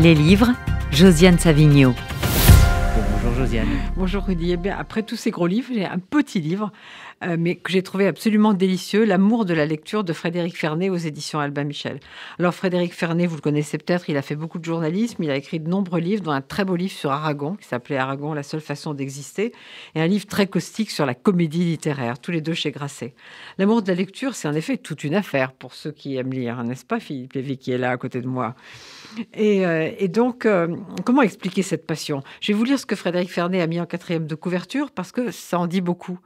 Les livres, Josiane Savigno. Bonjour Rudy. Eh bien, après tous ces gros livres, j'ai un petit livre, euh, mais que j'ai trouvé absolument délicieux, L'amour de la lecture de Frédéric Fernet aux éditions Albin Michel. Alors Frédéric Fernet, vous le connaissez peut-être, il a fait beaucoup de journalisme, il a écrit de nombreux livres, dont un très beau livre sur Aragon, qui s'appelait Aragon, la seule façon d'exister, et un livre très caustique sur la comédie littéraire, tous les deux chez Grasset. L'amour de la lecture, c'est en effet toute une affaire pour ceux qui aiment lire, n'est-ce pas Philippe Lévy qui est là à côté de moi. Et, euh, donc, euh, comment expliquer cette passion Je vais vous lire ce que Frédéric Fernet a mis en quatrième de couverture parce que ça en dit beaucoup.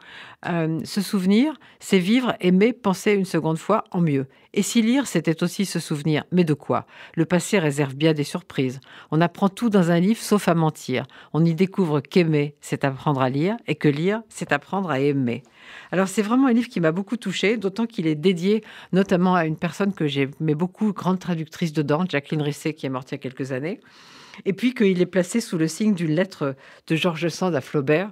Ce euh, souvenir, c'est vivre, aimer, penser une seconde fois en mieux. Et si lire, c'était aussi ce souvenir, mais de quoi Le passé réserve bien des surprises. On apprend tout dans un livre sauf à mentir. On y découvre qu'aimer, c'est apprendre à lire et que lire, c'est apprendre à aimer. Alors c'est vraiment un livre qui m'a beaucoup touchée, d'autant qu'il est dédié notamment à une personne que j'aimais beaucoup, grande traductrice de Dante, Jacqueline Risset, qui est morte il y a quelques années et puis qu'il est placé sous le signe d'une lettre de Georges Sand à Flaubert.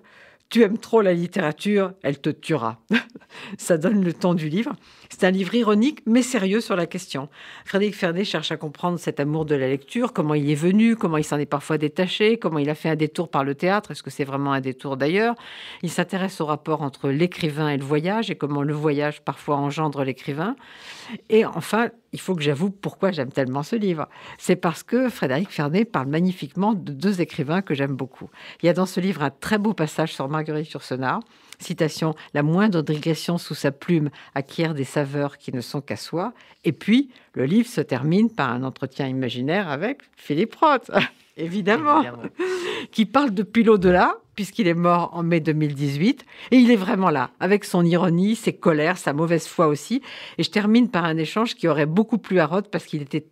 Tu aimes trop la littérature, elle te tuera. Ça donne le ton du livre. C'est un livre ironique mais sérieux sur la question. Frédéric Fernet cherche à comprendre cet amour de la lecture, comment il est venu, comment il s'en est parfois détaché, comment il a fait un détour par le théâtre, est-ce que c'est vraiment un détour d'ailleurs Il s'intéresse au rapport entre l'écrivain et le voyage et comment le voyage parfois engendre l'écrivain. Et enfin, il faut que j'avoue pourquoi j'aime tellement ce livre. C'est parce que Frédéric Fernet parle magnifiquement de deux écrivains que j'aime beaucoup. Il y a dans ce livre un très beau passage sur Marguerite Yourcenar, citation La moindre digression sous sa plume acquiert des qui ne sont qu'à soi. Et puis, le livre se termine par un entretien imaginaire avec Philippe Roth, évidemment, qui parle depuis l'au-delà, puisqu'il est mort en mai 2018. Et il est vraiment là, avec son ironie, ses colères, sa mauvaise foi aussi. Et je termine par un échange qui aurait beaucoup plu à Roth, parce qu'il était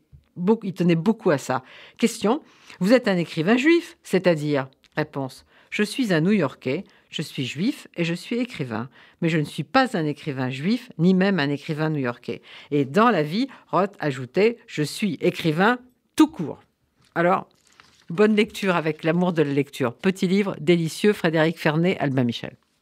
il tenait beaucoup à ça. Question, vous êtes un écrivain juif, c'est-à-dire Réponse, je suis un New-Yorkais je suis juif et je suis écrivain, mais je ne suis pas un écrivain juif, ni même un écrivain new-yorkais. Et dans la vie, Roth ajoutait Je suis écrivain tout court. Alors, bonne lecture avec l'amour de la lecture. Petit livre délicieux, Frédéric Fernet, Alba Michel.